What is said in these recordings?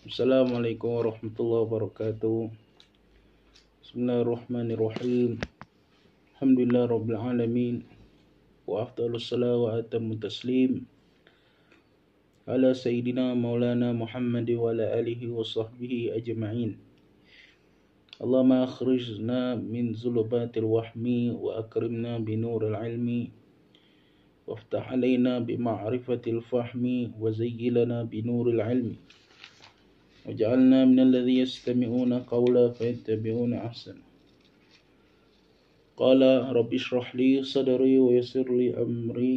Assalamualaikum warahmatullahi wabarakatuh Bismillahirrahmanirrahim Alhamdulillah Rabbil Alamin Wa afdalus salam wa atamu taslim Ala Sayyidina Maulana Muhammad wa ala alihi wa sahbihi ajma'in Allah akhrijna min zulubatil wahmi wa akrimna binur binuril ilmi وافتح علينا fahmi, wa وزي binur al العلم وجعلنا من الذي يستمعون قولا فيتبعون أحسنه قال رب اشرح لي صدري ويسر لي أمري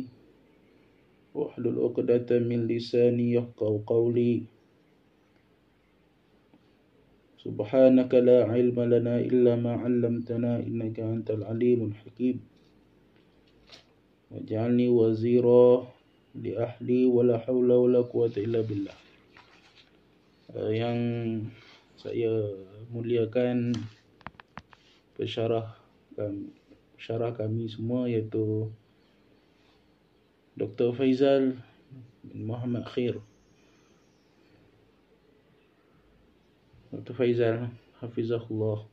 واحلل عقدة من لساني يفقه قولي سبحانك لا علم لنا إلا ما علمتنا إنك أنت العليم الحكيم واجعلني وزيرا لأهلي ولا حول ولا قوة إلا بالله uh, yang saya muliakan pensyarah kami, syarah kami semua iaitu Dr. Faizal bin Muhammad Khair. Dr. Faizal Hafizahullah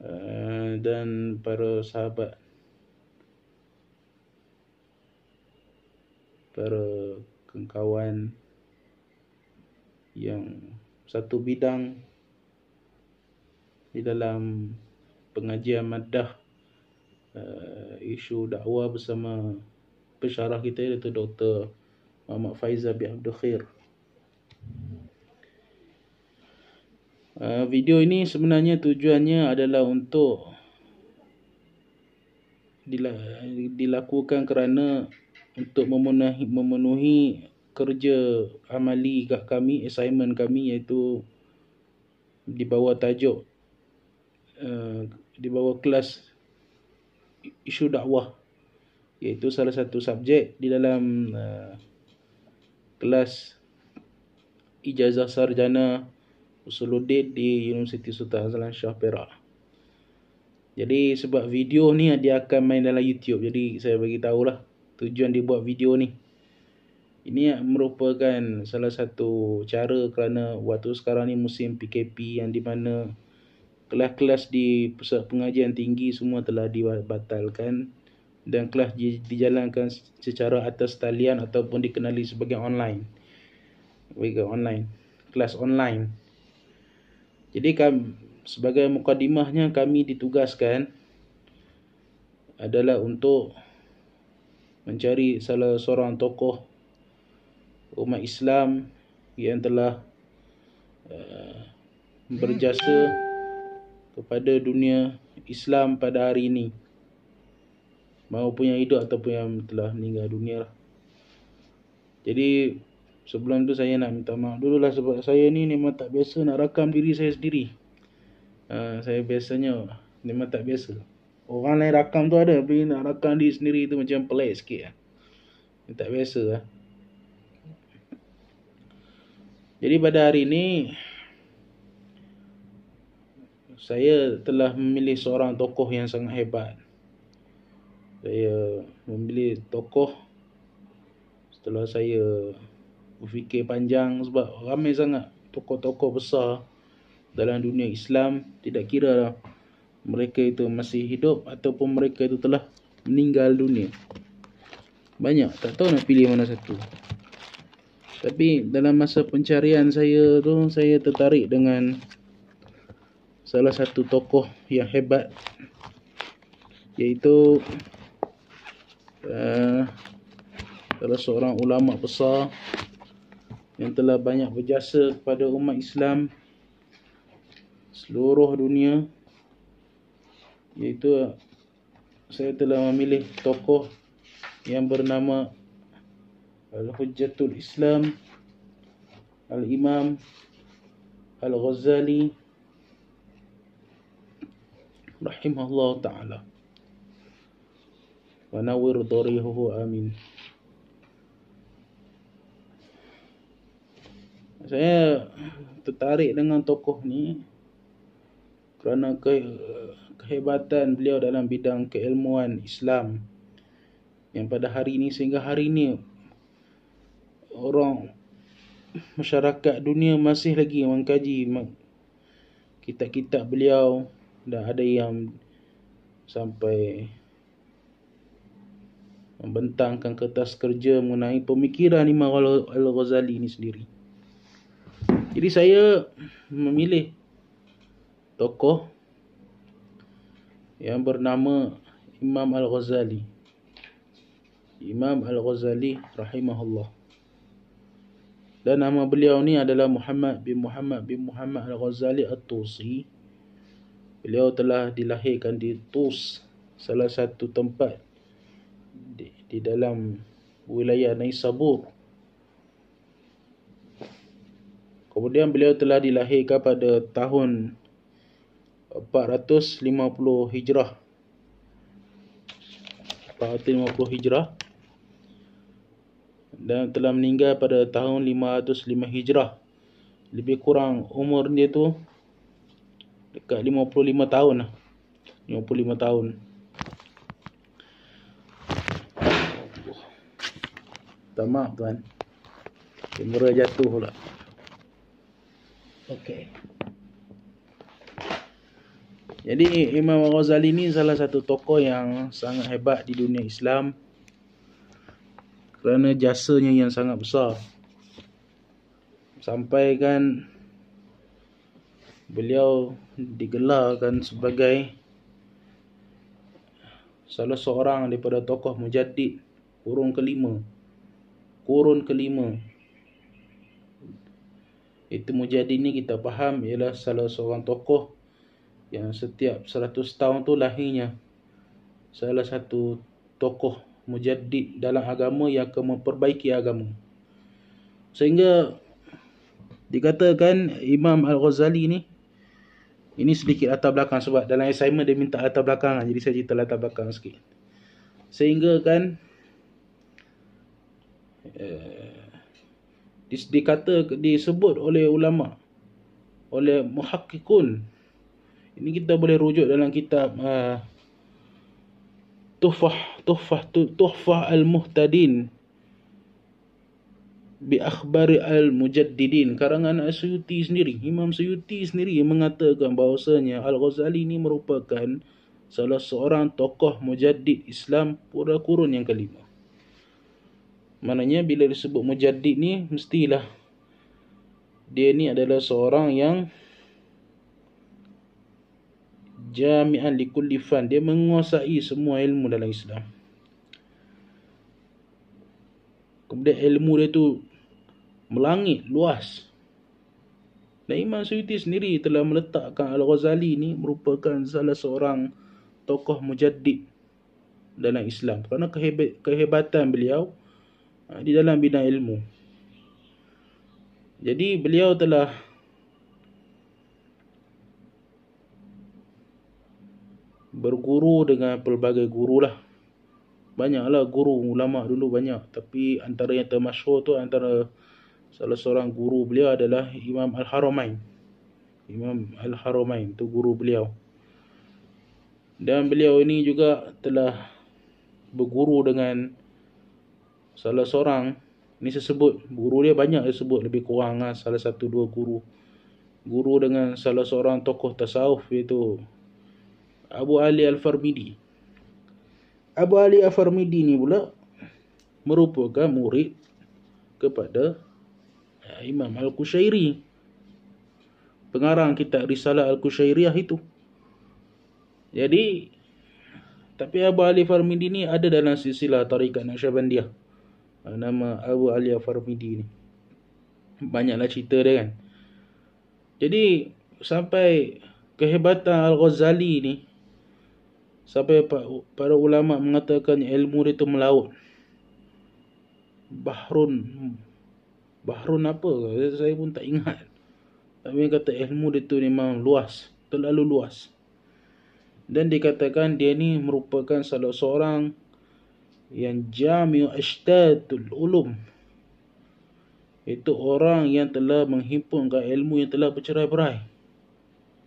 eh, dan para sahabat para kawan-kawan yang satu bidang di dalam pengajian madah uh, isu dakwah bersama pensyarah kita iaitu Dr. Muhammad Faiza bin Abdul Khair. Uh, video ini sebenarnya tujuannya adalah untuk dilakukan kerana untuk memenuhi, memenuhi kerja amali kami, assignment kami iaitu di bawah tajuk eh, di bawah kelas isu dakwah iaitu salah satu subjek di dalam eh, kelas ijazah sarjana Usuluddin di Universiti Sultan Azlan Shah Perak. Jadi sebab video ni dia akan main dalam YouTube. Jadi saya bagi tahulah tujuan dia buat video ni. Ini merupakan salah satu cara kerana waktu sekarang ni musim PKP yang di mana kelas-kelas di pusat pengajian tinggi semua telah dibatalkan dan kelas dijalankan secara atas talian ataupun dikenali sebagai online. Wega online, kelas online. Jadi kami, sebagai mukadimahnya kami ditugaskan adalah untuk mencari salah seorang tokoh umat Islam yang telah uh, berjasa kepada dunia Islam pada hari ini mau punya hidup ataupun yang telah meninggal dunia lah. jadi sebelum tu saya nak minta maaf dulu lah sebab saya ni memang tak biasa nak rakam diri saya sendiri uh, saya biasanya memang tak biasa lah. Orang lain rakam tu ada Tapi nak rakam diri sendiri tu macam pelik sikit lah. Tak biasa lah. Jadi pada hari ni Saya telah memilih seorang tokoh yang sangat hebat Saya memilih tokoh Setelah saya berfikir panjang Sebab ramai sangat tokoh-tokoh besar dalam dunia Islam tidak kira lah mereka itu masih hidup ataupun mereka itu telah meninggal dunia. Banyak, tak tahu nak pilih mana satu. Tapi dalam masa pencarian saya tu saya tertarik dengan salah satu tokoh yang hebat iaitu uh, salah seorang ulama besar yang telah banyak berjasa kepada umat Islam seluruh dunia iaitu saya telah memilih tokoh yang bernama Al-Hujjatul Islam Al-Imam Al-Ghazali rahimahullah taala wa nawir darihuhu amin saya tertarik dengan tokoh ni kerana ke, kehebatan beliau dalam bidang keilmuan Islam yang pada hari ini sehingga hari ini orang masyarakat dunia masih lagi mengkaji kitab-kitab beliau dan ada yang sampai membentangkan kertas kerja mengenai pemikiran Imam Al-Ghazali ini sendiri. Jadi saya memilih tokoh yang bernama Imam Al-Ghazali. Imam Al-Ghazali rahimahullah. Dan nama beliau ni adalah Muhammad bin Muhammad bin Muhammad Al-Ghazali At-Tusi. Beliau telah dilahirkan di Tus, salah satu tempat di, di dalam wilayah Naisabur. Kemudian beliau telah dilahirkan pada tahun 450 Hijrah 450 Hijrah dan telah meninggal pada tahun 505 Hijrah lebih kurang umur dia tu dekat 55 tahun 55 lah. tahun Tak maaf tuan Kamera jatuh pula Okay jadi Imam Ghazali ni salah satu tokoh yang sangat hebat di dunia Islam kerana jasanya yang sangat besar. Sampai kan beliau digelarkan sebagai salah seorang daripada tokoh mujaddid kurun kelima. Kurun kelima. Itu mujaddid ni kita faham ialah salah seorang tokoh yang setiap 100 tahun tu lahirnya salah satu tokoh mujaddid dalam agama yang akan memperbaiki agama. Sehingga dikatakan Imam Al-Ghazali ni ini sedikit latar belakang sebab dalam assignment dia minta latar belakang lah. jadi saya cerita latar belakang sikit. Sehingga kan eh, dikata disebut oleh ulama oleh muhakkikun ini kita boleh rujuk dalam kitab uh, Tufah Tufah Tufah Al-Muhtadin bi akhbari al-mujaddidin karangan Asyuti sendiri Imam Suyuti sendiri mengatakan bahawasanya Al-Ghazali ini merupakan salah seorang tokoh mujaddid Islam pura kurun yang kelima maknanya bila disebut mujaddid ni mestilah dia ni adalah seorang yang jami'an li kulli fan dia menguasai semua ilmu dalam Islam kemudian ilmu dia tu melangit luas dan Imam Suyuti sendiri telah meletakkan Al-Ghazali ni merupakan salah seorang tokoh mujaddid dalam Islam kerana kehebatan beliau ha, di dalam bidang ilmu jadi beliau telah berguru dengan pelbagai guru lah. banyak lah guru ulama dulu banyak. Tapi antara yang termasyur tu antara salah seorang guru beliau adalah Imam Al-Haramain. Imam Al-Haramain tu guru beliau. Dan beliau ini juga telah berguru dengan salah seorang ni sesebut guru dia banyak disebut lebih kurang lah, salah satu dua guru guru dengan salah seorang tokoh tasawuf iaitu Abu Ali Al-Farmidi. Abu Ali Al-Farmidi ni pula merupakan murid kepada eh, Imam Al-Kushairi. Pengarang kitab Risalah Al-Kushairiyah itu. Jadi, tapi Abu Ali Farmidi ni ada dalam silsilah tarikan Nasyabandiyah. Eh, nama Abu Ali Al Farmidi ni. Banyaklah cerita dia kan. Jadi, sampai kehebatan Al-Ghazali ni, Sampai para ulama mengatakan ilmu itu melaut. Bahrun. Hmm. Bahrun apa? Saya pun tak ingat. Tapi kata ilmu itu memang luas. Terlalu luas. Dan dikatakan dia ni merupakan salah seorang yang jami'u ashtatul ulum. Itu orang yang telah menghimpunkan ilmu yang telah bercerai-berai.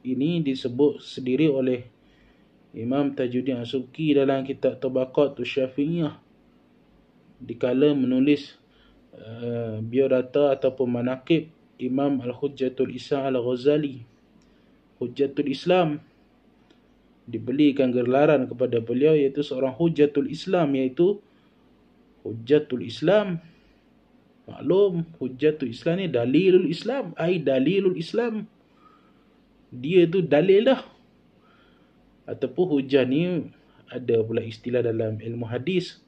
Ini disebut sendiri oleh Imam Tajuddin Asyuki dalam kitab Tabaqat tu Syafi'iyah dikala menulis uh, biodata ataupun manakib Imam Al-Hujjatul Isa Al-Ghazali Hujjatul Islam dibelikan gelaran kepada beliau iaitu seorang Hujjatul Islam iaitu Hujjatul Islam maklum Hujjatul Islam ni Dalilul Islam ai Dalilul Islam dia tu dalil dah ataupun hujah ni ada pula istilah dalam ilmu hadis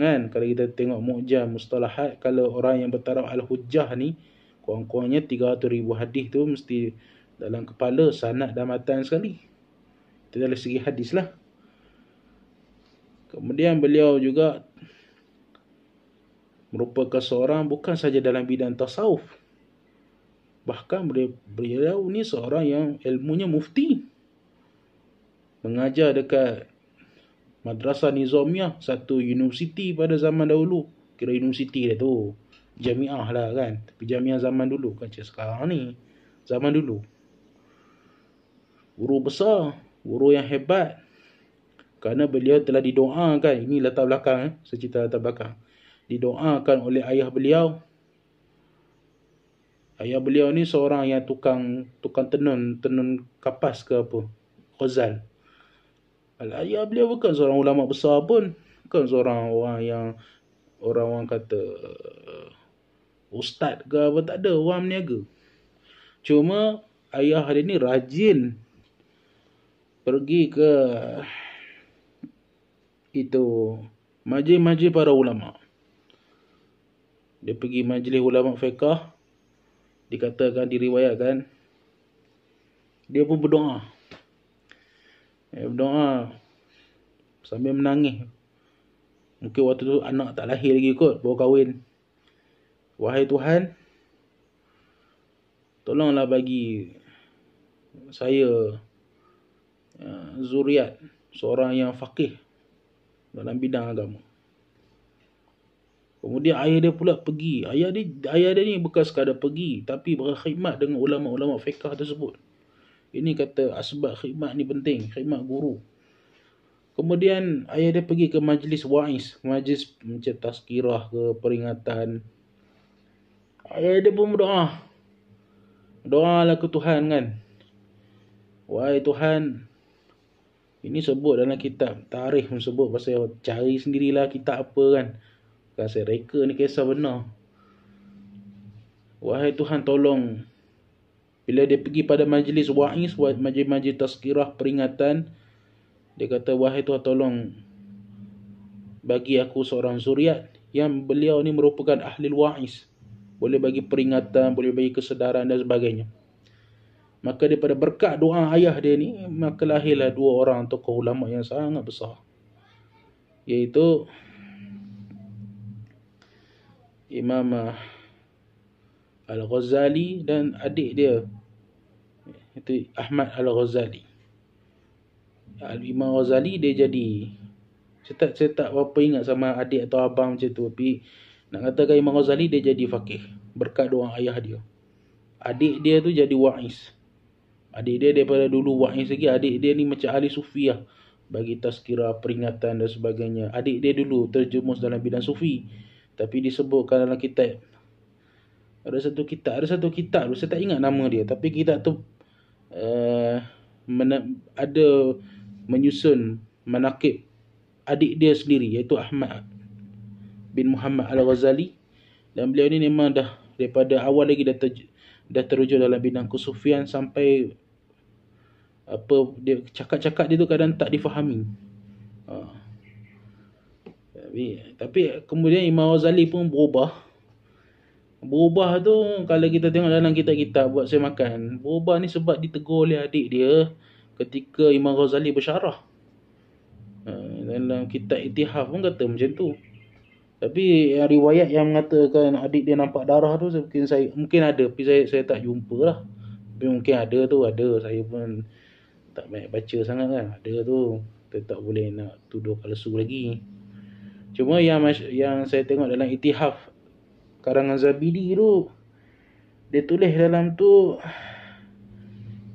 kan kalau kita tengok mu'jam mustalahat kalau orang yang bertaraf al-hujjah ni kurang-kurangnya ribu hadis tu mesti dalam kepala sanad dan matan sekali itu dari segi hadis lah kemudian beliau juga merupakan seorang bukan saja dalam bidang tasawuf bahkan beliau, beliau ni seorang yang ilmunya mufti mengajar dekat Madrasah Nizamiah satu universiti pada zaman dahulu kira universiti dia tu jamiah lah kan tapi jamiah zaman dulu kan macam sekarang ni zaman dulu guru besar guru yang hebat kerana beliau telah didoakan ini latar belakang eh saya cerita latar belakang didoakan oleh ayah beliau ayah beliau ni seorang yang tukang tukang tenun tenun kapas ke apa Qazal Al-Ayah beliau bukan seorang ulama besar pun. Bukan seorang orang yang orang orang kata uh, ustaz ke apa tak ada orang berniaga. Cuma ayah hari ni rajin pergi ke itu majlis-majlis para ulama. Dia pergi majlis ulama fiqh dikatakan diriwayatkan dia pun berdoa saya eh, berdoa Sambil menangis Mungkin waktu tu anak tak lahir lagi kot Baru kahwin Wahai Tuhan Tolonglah bagi Saya eh, Zuriat Seorang yang faqih Dalam bidang agama Kemudian ayah dia pula pergi. Ayah dia, ayah dia ni bukan sekadar pergi. Tapi berkhidmat dengan ulama-ulama fiqah tersebut. Ini kata asbab khidmat ni penting, khidmat guru. Kemudian ayah dia pergi ke majlis waiz, majlis macam tazkirah ke peringatan. Ayah dia pun berdoa. Doa lah ke Tuhan kan. Wahai Tuhan, ini sebut dalam kitab tarikh pun sebut pasal cari sendirilah kita apa kan. Pasal reka ni kisah benar. Wahai Tuhan tolong bila dia pergi pada majlis wa'iz majlis-majlis tazkirah peringatan dia kata wahai Tuhan tolong bagi aku seorang zuriat yang beliau ni merupakan ahli wa'iz boleh bagi peringatan boleh bagi kesedaran dan sebagainya maka daripada berkat doa ayah dia ni maka lahirlah dua orang tokoh ulama yang sangat besar iaitu Imam ah, Al-Ghazali dan adik dia itu Ahmad Al-Ghazali. Al-Imam Ghazali dia jadi saya tak, saya tak apa ingat sama adik atau abang macam tu tapi nak katakan Imam Ghazali dia jadi fakih berkat doa ayah dia. Adik dia tu jadi wa'is. Adik dia daripada dulu wa'is lagi adik dia ni macam ahli sufi lah. Bagi tazkira, peringatan dan sebagainya. Adik dia dulu terjumus dalam bidang sufi. Tapi disebutkan dalam kitab ada satu kitab, ada satu kitab tu saya tak ingat nama dia tapi kitab tu Eh, mena- ada menyusun menakib adik dia sendiri iaitu Ahmad bin Muhammad Al-Ghazali dan beliau ni memang dah daripada awal lagi dah ter- dah terujur dalam bidang kesufian sampai apa dia cakap-cakap dia tu kadang tak difahami. Ha. Tapi, tapi kemudian Imam Ghazali pun berubah Berubah tu kalau kita tengok dalam kitab-kitab buat saya makan. Berubah ni sebab ditegur oleh adik dia ketika Imam Ghazali bersyarah. Ha, dalam kitab Itihaf pun kata macam tu. Tapi yang riwayat yang mengatakan adik dia nampak darah tu saya mungkin saya mungkin ada tapi saya saya tak jumpa lah. Tapi mungkin ada tu ada saya pun tak banyak baca sangat kan. Ada tu kita tak boleh nak tuduh palsu lagi. Cuma yang yang saya tengok dalam Itihaf karangan Zabidi tu dia tulis dalam tu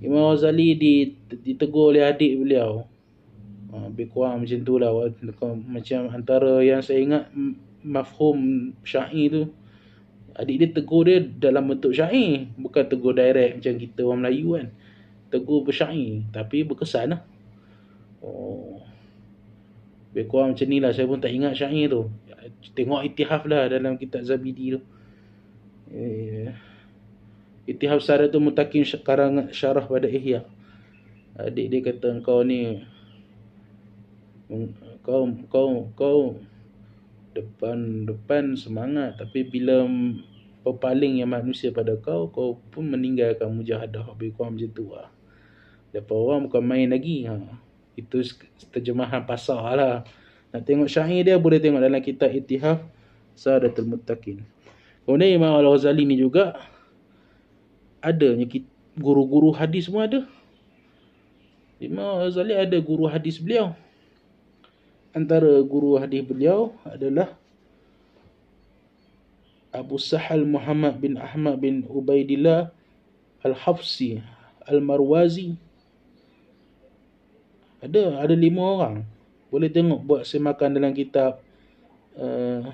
Imam Ghazali ditegur oleh adik beliau ha, lebih kurang macam tu lah macam antara yang saya ingat mafhum syair tu adik dia tegur dia dalam bentuk syair bukan tegur direct macam kita orang Melayu kan tegur bersyair tapi berkesan lah oh. lebih kurang macam ni lah saya pun tak ingat syair tu tengok itihaf lah dalam kitab Zabidi tu. Eh, itihaf syarah tu mutakin sekarang syarah pada Ihya. Adik dia kata kau ni kau kau kau depan depan semangat tapi bila paling yang manusia pada kau kau pun meninggalkan mujahadah habis kau macam tu lah. Depa orang bukan main lagi ha. Itu terjemahan pasal lah. Nak tengok syahir dia boleh tengok dalam kitab Itihaf Sadatul Muttaqin. Kemudian Imam Al-Ghazali ni juga adanya guru-guru hadis semua ada. Imam Al-Ghazali ada guru hadis beliau. Antara guru hadis beliau adalah Abu Sahal Muhammad bin Ahmad bin Ubaidillah Al-Hafsi Al-Marwazi ada ada lima orang boleh tengok buat semakan dalam kitab uh, eh,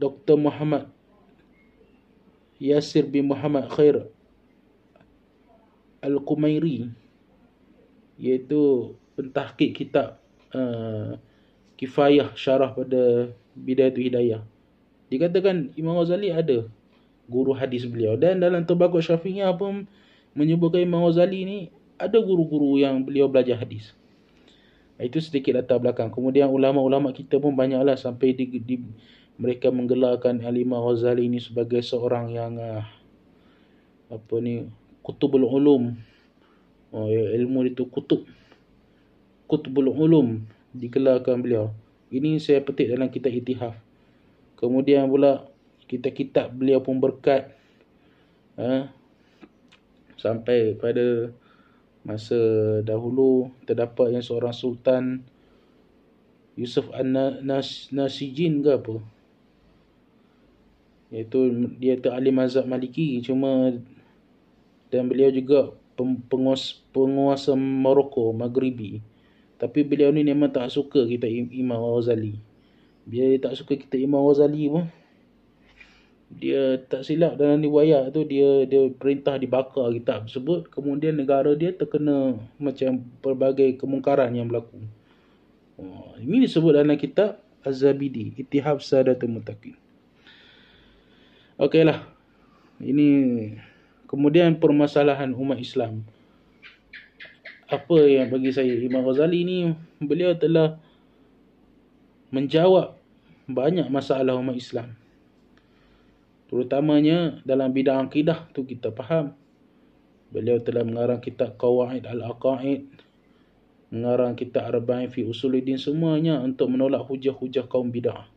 Dr. Muhammad Yasir bin Muhammad Khair Al-Kumairi Iaitu pentahkik kitab uh, Kifayah syarah pada Bidayatul Hidayah Dikatakan Imam Ghazali ada guru hadis beliau Dan dalam terbakut syafi'iyah pun Menyebutkan Imam Ghazali ni ada guru-guru yang beliau belajar hadis. Itu sedikit latar belakang. Kemudian ulama-ulama kita pun banyaklah sampai di, di mereka menggelarkan Alimah Ghazali ini sebagai seorang yang uh, apa ni kutubul ulum. Oh, ya, ilmu itu kutub kutubul ulum digelarkan beliau. Ini saya petik dalam kitab Itihaf. Kemudian pula kita kitab beliau pun berkat uh, sampai pada Masa dahulu terdapat yang seorang Sultan Yusuf An-Nasijin ke apa Iaitu dia ta'alim mazhab maliki Cuma dan beliau juga penguas penguasa Maroko, Maghribi Tapi beliau ni memang tak suka kita Imam Ghazali Dia tak suka kita Imam Ghazali pun dia tak silap dalam riwayat tu dia dia perintah dibakar kitab tersebut kemudian negara dia terkena macam pelbagai kemungkaran yang berlaku oh, ini disebut dalam kitab Az-Zabidi Ittihab Sadatul Mutakin okeylah ini kemudian permasalahan umat Islam apa yang bagi saya Imam Ghazali ni beliau telah menjawab banyak masalah umat Islam Terutamanya dalam bidang akidah tu kita faham. Beliau telah mengarang kitab Qawaid Al-Aqaid. Mengarang kitab Arba'in Fi Usuluddin semuanya untuk menolak hujah-hujah kaum bidah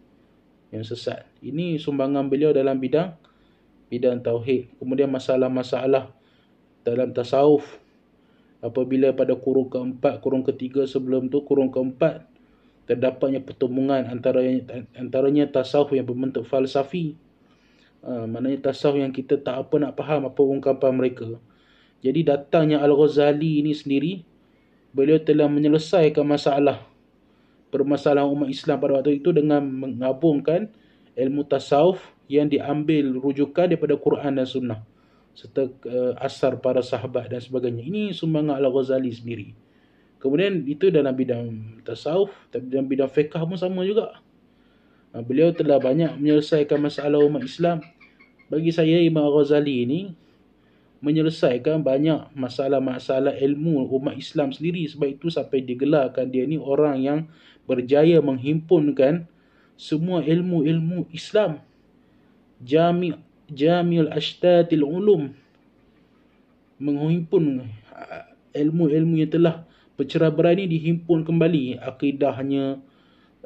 yang sesat. Ini sumbangan beliau dalam bidang bidang tauhid. Kemudian masalah-masalah dalam tasawuf apabila pada kurung keempat, kurung ketiga sebelum tu kurung keempat terdapatnya pertemuan antara antaranya tasawuf yang berbentuk falsafi Ha, maknanya tasawuf yang kita tak apa nak faham apa ungkapan mereka. Jadi datangnya Al-Ghazali ini sendiri, beliau telah menyelesaikan masalah permasalahan umat Islam pada waktu itu dengan menggabungkan ilmu tasawuf yang diambil rujukan daripada Quran dan Sunnah serta uh, asar para sahabat dan sebagainya. Ini sumbangan Al-Ghazali sendiri. Kemudian itu dalam bidang tasawuf, tapi dalam bidang fiqh pun sama juga. Ah, beliau telah banyak menyelesaikan masalah umat Islam bagi saya Imam Ghazali ini menyelesaikan banyak masalah-masalah ilmu umat Islam sendiri sebab itu sampai digelarkan dia ni orang yang berjaya menghimpunkan semua ilmu-ilmu Islam Jami Jamiul Ashtatil Ulum menghimpun ah, ilmu-ilmu yang telah pecerah berani dihimpun kembali akidahnya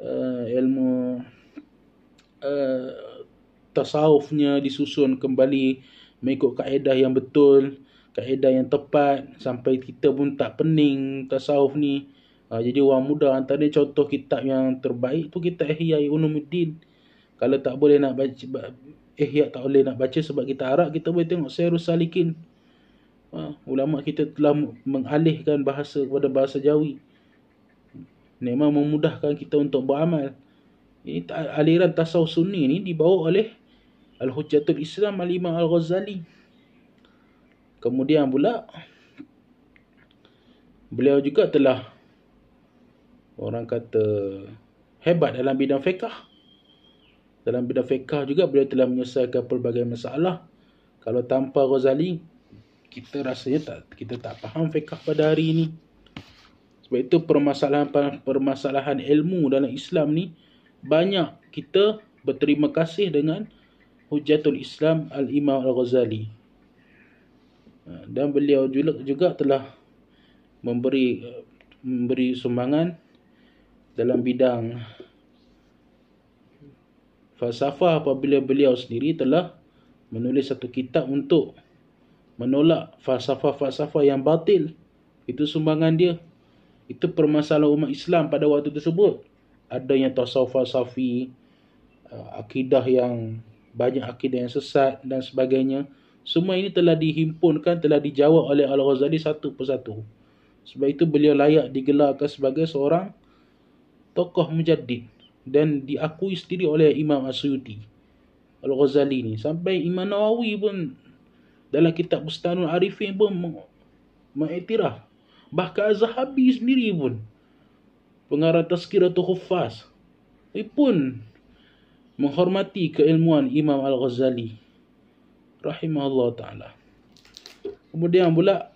uh, ilmu ah, tasawufnya disusun kembali mengikut kaedah yang betul, kaedah yang tepat sampai kita pun tak pening tasawuf ni. Uh, jadi orang muda antara contoh kitab yang terbaik tu kita Ihya Ulumuddin. Kalau tak boleh nak baca Ihya tak boleh nak baca sebab kita Arab, kita boleh tengok Sayyidus Salikin. Uh, ulama kita telah mengalihkan bahasa kepada bahasa Jawi. Memang memudahkan kita untuk beramal. Ini aliran tasawuf sunni ni dibawa oleh Al-Hujjatul Islam Al-Imam Al-Ghazali. Kemudian pula beliau juga telah orang kata hebat dalam bidang fiqh. Dalam bidang fiqh juga beliau telah menyelesaikan pelbagai masalah. Kalau tanpa Ghazali, kita rasanya tak kita tak faham fiqh pada hari ini. Sebab itu permasalahan permasalahan ilmu dalam Islam ni banyak kita berterima kasih dengan Hujatul Islam Al-Imam Al-Ghazali ha, dan beliau juga juga telah memberi memberi sumbangan dalam bidang falsafah apabila beliau sendiri telah menulis satu kitab untuk menolak falsafah-falsafah yang batil itu sumbangan dia itu permasalahan umat Islam pada waktu tersebut ada yang tasawuf falsafi ha, akidah yang banyak akidah yang sesat dan sebagainya. Semua ini telah dihimpunkan, telah dijawab oleh Al-Ghazali satu persatu. Sebab itu beliau layak digelarkan sebagai seorang tokoh mujaddid dan diakui sendiri oleh Imam Asyuti Al-Ghazali ni. Sampai Imam Nawawi pun dalam kitab Bustanul Arifin pun mengiktiraf. Bahkan Az-Zahabi sendiri pun pengarah Tazkiratul Khufas pun menghormati keilmuan Imam Al-Ghazali rahimahullah taala. Kemudian pula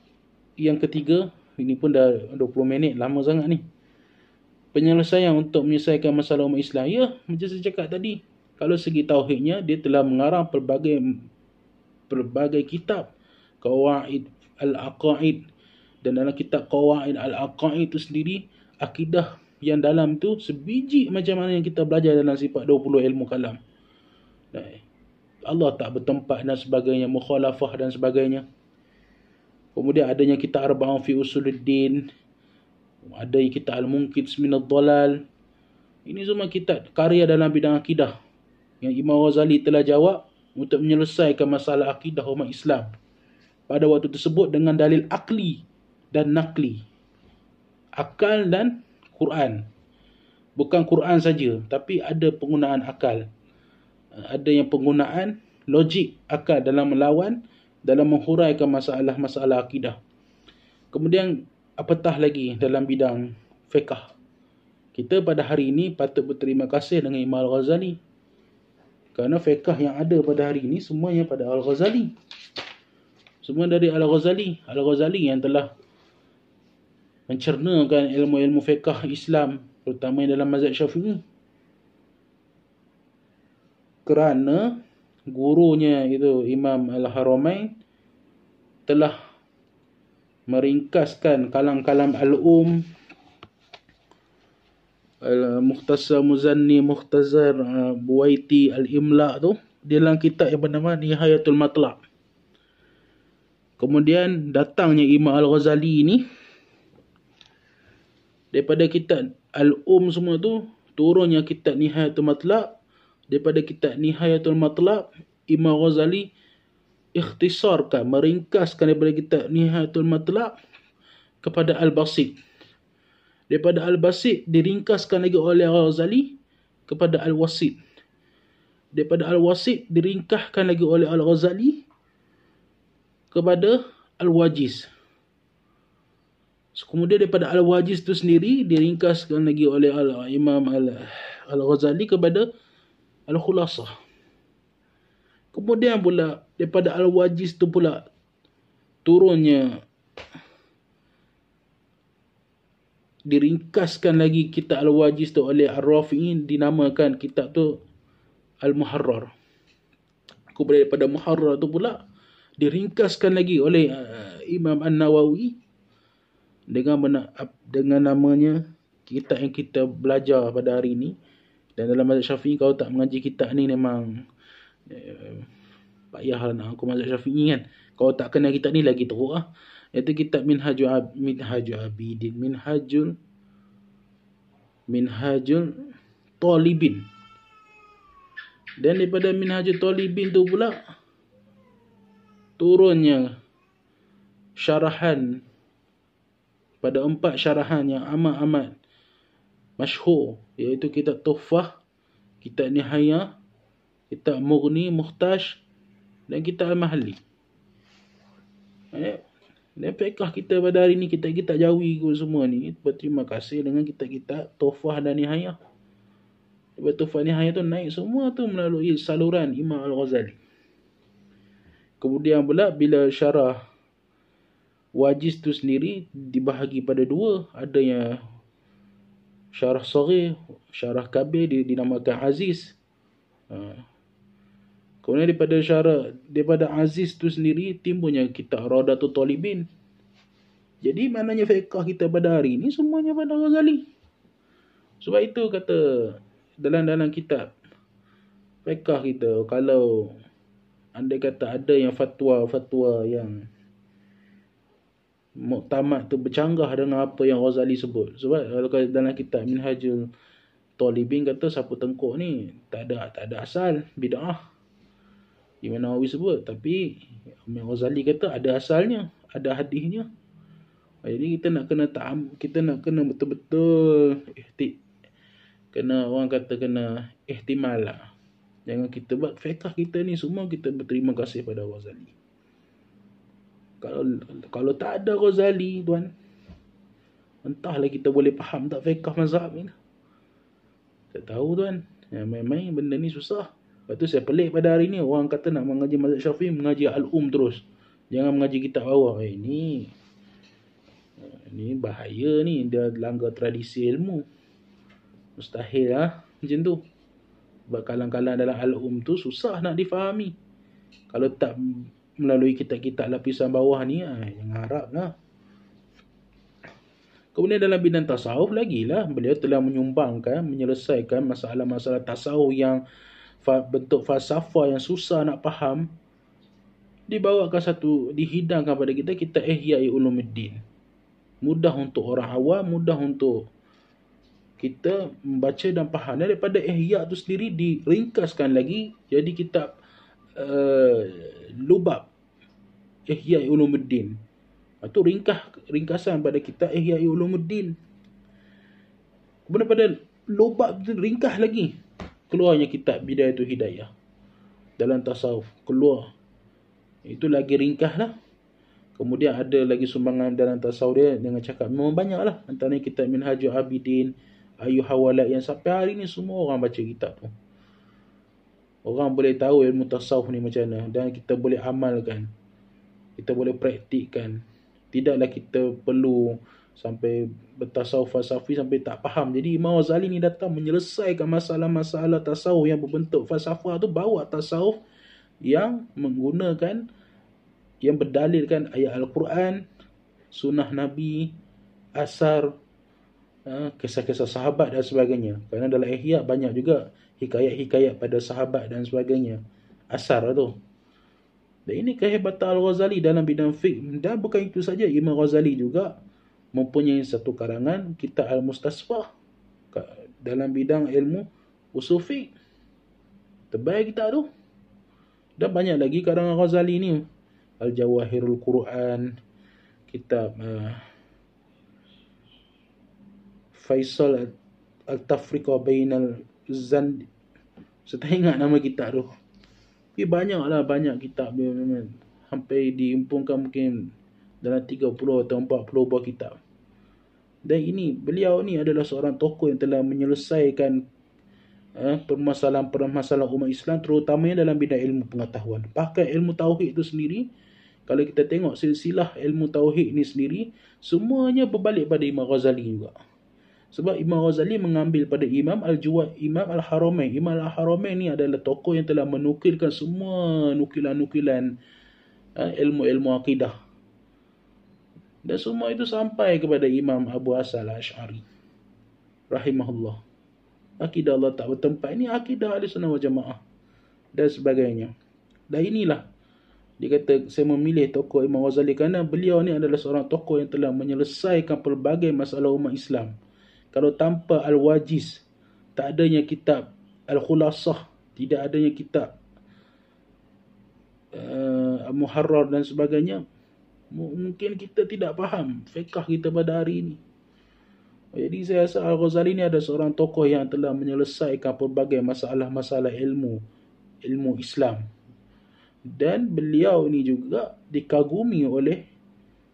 yang ketiga, ini pun dah 20 minit lama sangat ni. Penyelesaian untuk menyelesaikan masalah umat Islam. Ya, macam saya cakap tadi, kalau segi tauhidnya dia telah mengarang pelbagai pelbagai kitab Qawaid Al-Aqaid dan dalam kitab Qawaid Al-Aqaid itu sendiri akidah yang dalam tu sebiji macam mana yang kita belajar dalam sifat 20 ilmu kalam. Eh, Allah tak bertempat dan sebagainya, mukhalafah dan sebagainya. Kemudian adanya kita arba'un fi usuluddin, ada kita al min minad dalal. Ini semua kita karya dalam bidang akidah yang Imam Ghazali telah jawab untuk menyelesaikan masalah akidah umat Islam pada waktu tersebut dengan dalil akli dan nakli. Akal dan Quran. Bukan Quran saja, tapi ada penggunaan akal. Ada yang penggunaan logik akal dalam melawan, dalam menghuraikan masalah-masalah akidah. Kemudian, apatah lagi dalam bidang fiqah. Kita pada hari ini patut berterima kasih dengan Imam Al-Ghazali. Kerana fiqah yang ada pada hari ini semuanya pada Al-Ghazali. Semua dari Al-Ghazali. Al-Ghazali yang telah mencernakan ilmu-ilmu fiqah Islam terutama dalam mazhab Syafi'i kerana gurunya itu Imam Al-Haramain telah meringkaskan kalam-kalam al-um al-mukhtasar muzanni mukhtasar uh, buaiti al-imla tu di dalam kitab yang bernama Nihayatul Matla' Kemudian datangnya Imam Al-Ghazali ni daripada kitab al-um semua tu turunnya kitab nihayatul matlab daripada kitab nihayatul matlab Imam Ghazali ikhtisarkan meringkaskan daripada kitab nihayatul matlab kepada al-basit daripada al-basit diringkaskan lagi oleh Ghazali kepada al-wasit daripada al-wasit diringkaskan lagi oleh al-Ghazali kepada al-wajiz Kemudian daripada Al-Wajiz itu sendiri diringkaskan lagi oleh Al-Imam Al-Ghazali kepada Al-Khulasah. Kemudian pula daripada Al-Wajiz itu pula turunnya diringkaskan lagi kitab Al-Wajiz itu oleh Ar-Rafi'in dinamakan kitab tu Al-Muharrar. Kemudian daripada Muharrar itu pula diringkaskan lagi oleh uh, Imam An-Nawawi dengan mena, dengan namanya kitab yang kita belajar pada hari ini dan dalam mazhab Syafi'i kau tak mengaji kitab ni memang ya, pak eh, lah nak aku mazhab Syafi'i kan kalau tak kenal kitab ni lagi teruk lah iaitu kitab Minhajul Ab, Minhaju Abidin Minhajul Minhajul Talibin dan daripada Minhajul Talibin tu pula turunnya syarahan pada empat syarahan yang amat-amat masyhur iaitu kitab Tuhfah, kitab Nihaya, kitab Murni Muhtaj dan kitab Al-Mahli. Eh, dan fiqah kita pada hari ini kita kita jauhi semua ni berterima kasih dengan kita kita Tuhfah dan Nihaya. Sebab Tuhfah Nihaya tu naik semua tu melalui saluran Imam Al-Ghazali. Kemudian pula bila syarah wajiz tu sendiri dibahagi pada dua ada yang syarah sore syarah kabir dinamakan aziz ha. kemudian daripada syarah daripada aziz tu sendiri timbunya kita roda radatul talibin jadi maknanya fiqh kita pada hari ini semuanya pada Ghazali. Sebab itu kata dalam dalam kitab fiqh kita kalau anda kata ada yang fatwa-fatwa yang muktamad tu bercanggah dengan apa yang Ghazali sebut sebab eh, kalau dalam kitab Minhajul Talibin kata siapa tengkuk ni tak ada tak ada asal bidah Imam Nawawi sebut tapi Imam Ghazali kata ada asalnya ada hadisnya ah, jadi kita nak kena tak kita nak kena betul-betul ihtik kena orang kata kena ihtimal lah jangan kita buat fiqh kita ni semua kita berterima kasih pada Ghazali kalau kalau tak ada Ghazali tuan entahlah kita boleh faham tak fiqh mazhab ni tak tahu tuan ya, main-main benda ni susah Lepas tu saya pelik pada hari ni Orang kata nak mengaji mazhab syafi'i Mengaji al-um terus Jangan mengaji kitab bawah Eh ni Ni bahaya ni Dia langgar tradisi ilmu Mustahil lah Macam tu Sebab kalang-kalang dalam al-um tu Susah nak difahami Kalau tak melalui kitab-kitab lapisan bawah ni ah, yang harap lah. Kemudian dalam bidang tasawuf lagi lah beliau telah menyumbangkan, menyelesaikan masalah-masalah tasawuf yang fa- bentuk falsafah yang susah nak faham dibawakan satu, dihidangkan pada kita kita ihya'i ulumuddin. Mudah untuk orang awam, mudah untuk kita membaca dan faham daripada ihya' tu sendiri diringkaskan lagi jadi kitab Eh, lubab Ihya Ulumuddin. Itu ah, ringkah ringkasan pada kita Ihya Ulumuddin. Kemudian pada lubab ringkah lagi keluarnya kitab Bidayah itu Hidayah dalam tasawuf keluar itu lagi ringkah lah kemudian ada lagi sumbangan dalam tasawuf dia dengan cakap memang banyak lah antara kitab Minhajul Abidin Ayu Hawalat yang sampai hari ni semua orang baca kitab tu orang boleh tahu ilmu tasawuf ni macam mana dan kita boleh amalkan kita boleh praktikkan tidaklah kita perlu sampai bertasawuf falsafi sampai tak faham jadi Imam Ghazali ni datang menyelesaikan masalah-masalah tasawuf yang berbentuk falsafah tu bawa tasawuf yang menggunakan yang berdalilkan ayat Al-Quran sunnah Nabi asar eh, kisah-kisah sahabat dan sebagainya kerana dalam ihya banyak juga hikayat-hikayat pada sahabat dan sebagainya asar lah tu dan ini kehebatan Al-Ghazali dalam bidang fiqh dan bukan itu saja Imam Ghazali juga mempunyai satu karangan kita Al-Mustasfa dalam bidang ilmu usul fiqh terbaik kita tu dan banyak lagi karangan Ghazali ni Al-Jawahirul Quran kitab uh, Faisal Al-Tafriqa Bainal Zan Saya tak ingat nama kitab tu Tapi lah banyak kitab dia memang Sampai diimpungkan mungkin Dalam 30 atau 40 buah kitab Dan ini beliau ni adalah seorang tokoh yang telah menyelesaikan eh, Permasalahan-permasalahan umat Islam Terutamanya dalam bidang ilmu pengetahuan Pakai ilmu tauhid itu sendiri kalau kita tengok silsilah ilmu tauhid ini sendiri semuanya berbalik pada Imam Ghazali juga. Sebab Imam Ghazali mengambil pada Imam Al-Juwad, Imam Al-Haramain. Imam Al-Haramain ni adalah tokoh yang telah menukilkan semua nukilan-nukilan uh, ilmu-ilmu akidah. Dan semua itu sampai kepada Imam Abu Asal Ash'ari. Rahimahullah. Akidah Allah tak bertempat. Ini akidah Al-Sunnah wa Jamaah. Dan sebagainya. Dan inilah dia kata saya memilih tokoh Imam Ghazali kerana beliau ni adalah seorang tokoh yang telah menyelesaikan pelbagai masalah umat Islam kalau tanpa al-wajiz tak adanya kitab al-khulasah tidak adanya kitab uh, muharrar dan sebagainya mungkin kita tidak faham fiqh kita pada hari ini jadi saya rasa Al-Ghazali ni ada seorang tokoh yang telah menyelesaikan pelbagai masalah-masalah ilmu ilmu Islam dan beliau ini juga dikagumi oleh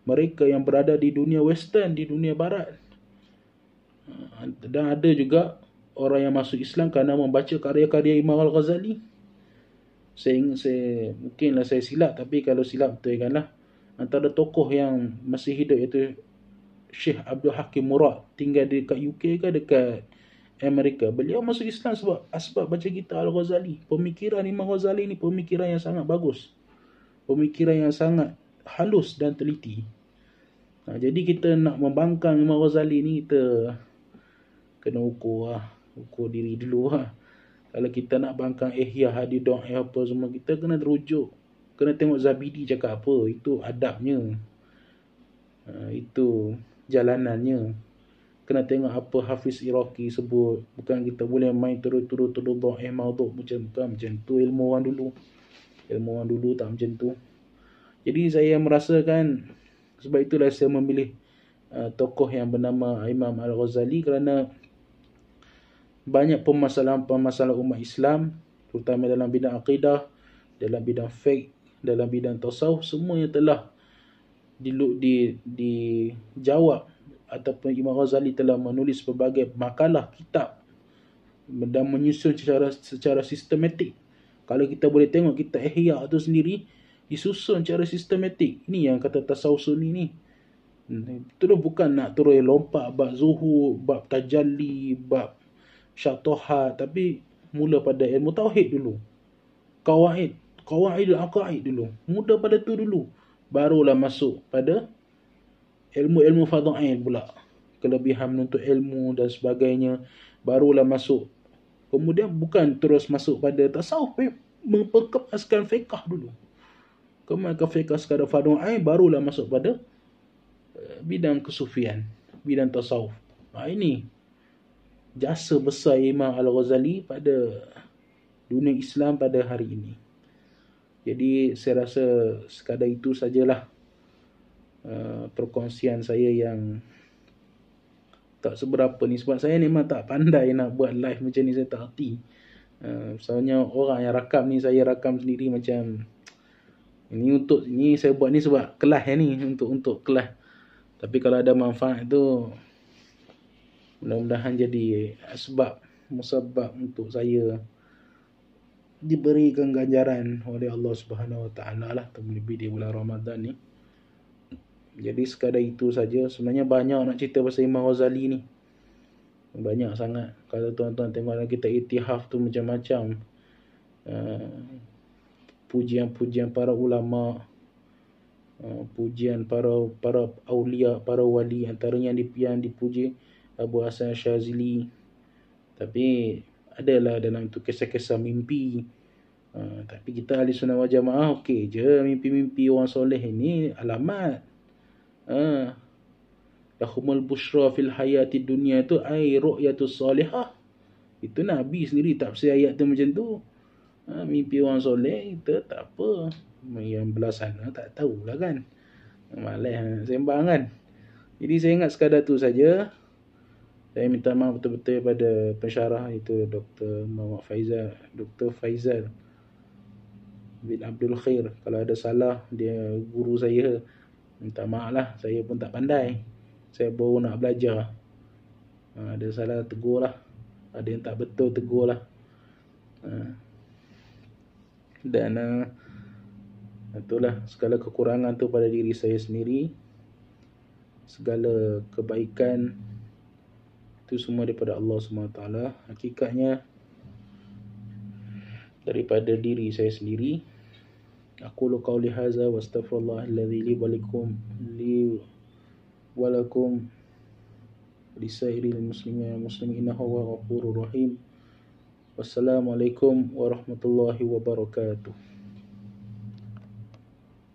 mereka yang berada di dunia western di dunia barat dan ada juga orang yang masuk Islam kerana membaca karya-karya Imam Al-Ghazali. Saya, saya mungkinlah saya silap tapi kalau silap betulkanlah. Antara tokoh yang masih hidup iaitu Syekh Abdul Hakim Murad tinggal dekat UK ke dekat Amerika. Beliau masuk Islam sebab asbab baca kitab Al-Ghazali. Pemikiran Imam Ghazali ni pemikiran yang sangat bagus. Pemikiran yang sangat halus dan teliti. Ha, jadi kita nak membangkang Imam Ghazali ni kita kena ukur lah ukur diri dulu lah kalau kita nak bangkang ihya eh, ya, hadi doa eh, apa semua kita kena terujuk kena tengok zabidi cakap apa itu adabnya uh, itu jalanannya kena tengok apa Hafiz Iraqi sebut bukan kita boleh main turut-turut turut doa eh maudhu macam bukan macam tu lah. ilmu orang dulu ilmu orang dulu tak macam tu jadi saya merasakan sebab itulah saya memilih uh, tokoh yang bernama Imam Al-Ghazali kerana banyak permasalahan-permasalahan umat Islam terutama dalam bidang akidah, dalam bidang fiqh, dalam bidang tasawuf semua yang telah di di dijawab ataupun Imam Ghazali telah menulis pelbagai makalah kitab dan menyusun secara secara sistematik. Kalau kita boleh tengok kita Ihya tu sendiri disusun secara sistematik. Ini yang kata tasawuf sunni ni. Hmm, itu bukan nak terus lompat bab zuhur, bab tajalli, bab Syah tohat tapi mula pada ilmu tauhid dulu kawaid kawaidul aqaid dulu mula pada tu dulu barulah masuk pada ilmu-ilmu fadha'il pula kelebihan menuntut ilmu dan sebagainya barulah masuk kemudian bukan terus masuk pada tasawuf eh? memperkemaskan fiqah dulu kemaka fiqah sekadar fadha'il barulah masuk pada eh, bidang kesufian bidang tasawuf ha, ini jasa besar Imam Al-Ghazali pada dunia Islam pada hari ini. Jadi saya rasa sekadar itu sajalah uh, perkongsian saya yang tak seberapa ni sebab saya memang tak pandai nak buat live macam ni saya tak hati. Uh, soalnya orang yang rakam ni saya rakam sendiri macam ini untuk ini saya buat ni sebab kelas ya ni untuk untuk kelas. Tapi kalau ada manfaat tu Mudah-mudahan jadi sebab musabab untuk saya diberikan ganjaran oleh Allah Subhanahu Wa Taala lah terlebih di bulan Ramadan ni. Jadi sekadar itu saja. Sebenarnya banyak nak cerita pasal Imam Ghazali ni. Banyak sangat. Kalau tuan-tuan tengok dalam kita itihaf tu macam-macam. Uh, pujian-pujian para ulama uh, pujian para para aulia para wali antaranya yang yang dipuji Abu Hasan Syazili tapi adalah dalam tu kisah-kisah mimpi uh, tapi kita ahli sunnah wal jamaah okey je mimpi-mimpi orang soleh ini alamat ha uh, lahumul busra fil hayati dunia tu ai ru'yatu salihah itu nabi sendiri tak percaya ayat tu macam tu uh, mimpi orang soleh kita tak apa yang belah sana tak tahulah kan malah sembang kan jadi saya ingat sekadar tu saja. Saya minta maaf betul-betul pada pensyarah itu Dr. Muhammad Faizal, Dr. Faizal bin Abdul Khair. Kalau ada salah, dia guru saya. Minta maaf lah, saya pun tak pandai. Saya baru nak belajar. Ha, ada salah, tegur lah. Ada yang tak betul, tegur lah. Ha. Dan ha, itulah segala kekurangan tu pada diri saya sendiri. Segala kebaikan itu semua daripada Allah SWT hakikatnya daripada diri saya sendiri aku lu qauli wa astaghfirullah alladzi li wa li wa lakum li sairil muslimin muslimin huwa ghafurur rahim wassalamu warahmatullahi wabarakatuh